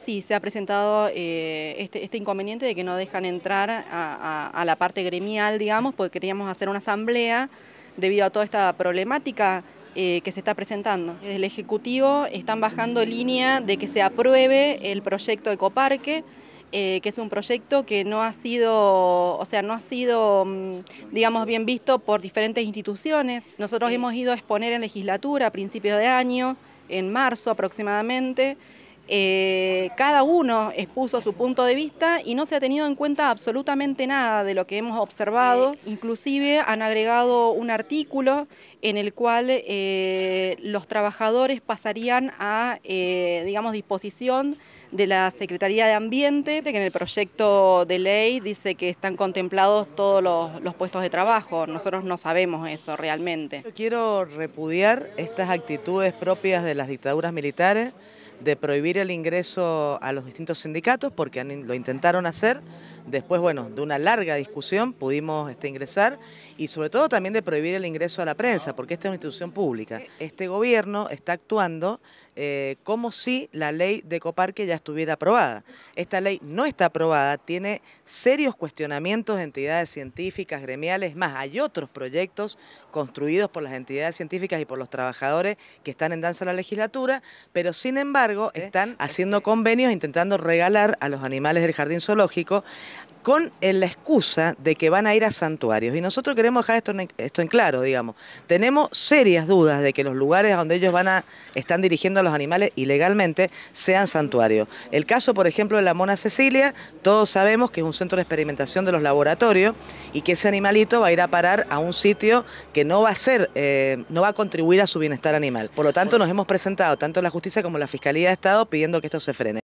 Sí, se ha presentado eh, este, este, inconveniente de que no dejan entrar a, la parte gremial, digamos, porque queríamos hacer una asamblea debido a toda esta problemática eh, que se está presentando. Desde el Ejecutivo están bajando línea de que se apruebe el proyecto Ecoparque, eh, que es un proyecto que no ha sido, o sea, no ha sido, mm, digamos, bien visto por diferentes instituciones. Nosotros hemos ido a exponer en legislatura a principios de año, en marzo aproximadamente, eh, cada uno expuso su punto de vista y no se ha tenido en cuenta absolutamente nada de lo que hemos observado. Eh, Inclusive han agregado un artículo en el cual eh, los trabajadores pasarían a, digamos, disposición de la Secretaría de Ambiente, que en el proyecto de ley dice que están contemplados todos los, puestos de trabajo. Nosotros no sabemos eso realmente. Yo quiero repudiar estas actitudes propias de las dictaduras militares de prohibir el ingreso a los distintos sindicatos porque lo intentaron hacer. Después, bueno, de una larga discusión pudimos este, ingresar y sobre todo también de prohibir el ingreso a la prensa porque esta es una institución pública. Eh, este gobierno está actuando eh, como si la ley de Coparque ya estuviera aprobada. Esta ley no está aprobada, tiene serios cuestionamientos de entidades científicas, gremiales, más hay otros proyectos construidos por las entidades científicas y por los trabajadores que están en danza la legislatura, pero sin embargo están haciendo convenios intentando regalar a los animales del jardín zoológico con la excusa de que van a ir a santuarios. Y nosotros queremos dejar esto en, esto en claro, digamos. Tenemos serias dudas de que los lugares donde ellos van a, están dirigiendo a los animales ilegalmente sean santuarios. El caso, por ejemplo, de la Mona Cecilia, todos sabemos que es un centro de experimentación de los laboratorios y que ese animalito va a ir a parar a un sitio que no va a ser, eh, no va a contribuir a su bienestar animal. Por lo tanto, nos hemos presentado tanto la justicia como la Fiscalía de Estado pidiendo que esto se frene.